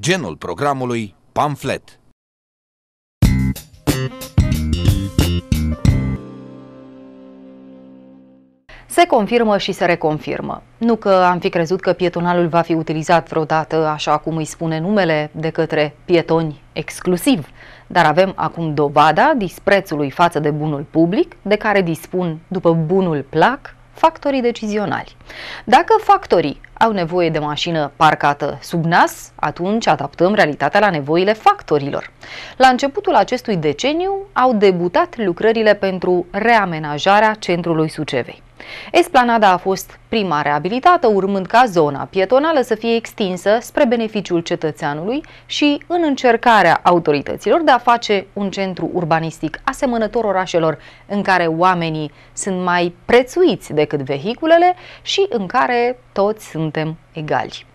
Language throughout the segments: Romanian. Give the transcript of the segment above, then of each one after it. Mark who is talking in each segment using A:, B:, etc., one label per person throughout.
A: Genul programului pamflet. Se confirmă și se reconfirmă. Nu că am fi crezut că pietonalul va fi utilizat vreodată, așa cum îi spune numele, de către pietoni exclusiv, dar avem acum dovada disprețului față de bunul public, de care dispun, după bunul plac, factorii decizionali. Dacă factorii au nevoie de mașină parcată sub nas, atunci adaptăm realitatea la nevoile factorilor. La începutul acestui deceniu au debutat lucrările pentru reamenajarea centrului Sucevei. Esplanada a fost prima reabilitată, urmând ca zona pietonală să fie extinsă spre beneficiul cetățeanului și în încercarea autorităților de a face un centru urbanistic asemănător orașelor în care oamenii sunt mai prețuiți decât vehiculele și în care toți suntem egali.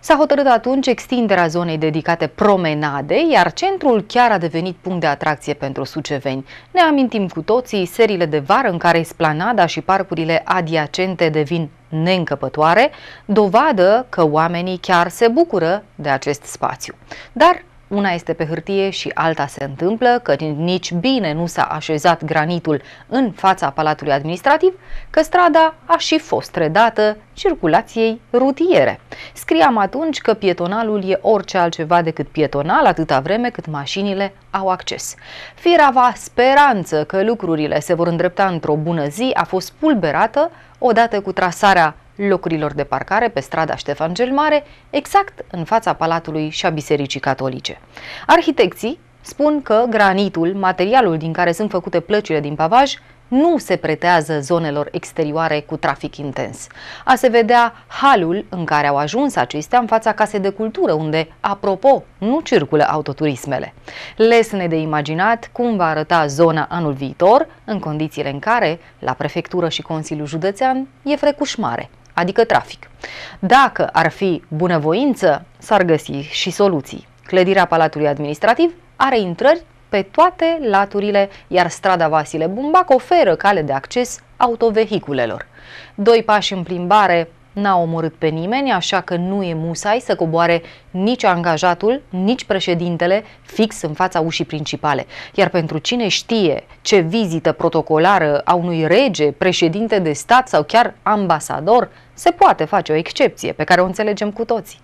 A: S-a hotărât atunci extinderea zonei dedicate promenade, iar centrul chiar a devenit punct de atracție pentru suceveni. Ne amintim cu toții serile de vară în care esplanada și parcurile adiacente devin neîncăpătoare, dovadă că oamenii chiar se bucură de acest spațiu. Dar una este pe hârtie și alta se întâmplă, că nici bine nu s-a așezat granitul în fața Palatului Administrativ, că strada a și fost redată circulației rutiere. Scriam atunci că pietonalul e orice altceva decât pietonal atâta vreme cât mașinile au acces. Firava speranță că lucrurile se vor îndrepta într-o bună zi a fost pulberată odată cu trasarea locurilor de parcare pe strada Ștefan cel Mare, exact în fața Palatului și a Bisericii Catolice. Arhitecții spun că granitul, materialul din care sunt făcute plăcile din pavaj, nu se pretează zonelor exterioare cu trafic intens. A se vedea halul în care au ajuns acestea în fața casei de cultură, unde, apropo, nu circulă autoturismele. Lesne de imaginat cum va arăta zona anul viitor, în condițiile în care, la prefectură și Consiliul Județean, e frecuș mare adică trafic. Dacă ar fi bunăvoință, s-ar găsi și soluții. Clădirea Palatului Administrativ are intrări pe toate laturile, iar strada Vasile Bumbac oferă cale de acces autovehiculelor. Doi pași în plimbare n-a omorât pe nimeni, așa că nu e musai să coboare nici angajatul, nici președintele fix în fața ușii principale. Iar pentru cine știe ce vizită protocolară a unui rege, președinte de stat sau chiar ambasador, se poate face o excepție pe care o înțelegem cu toții.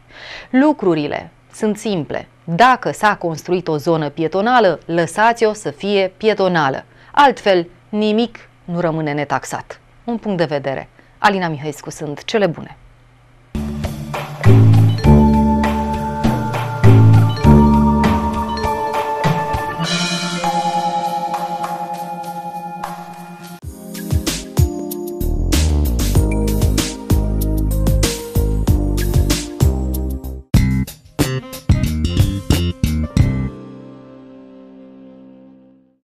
A: Lucrurile sunt simple. Dacă s-a construit o zonă pietonală, lăsați-o să fie pietonală. Altfel, nimic nu rămâne netaxat. Un punct de vedere. Alina Mihăiescu sunt cele bune!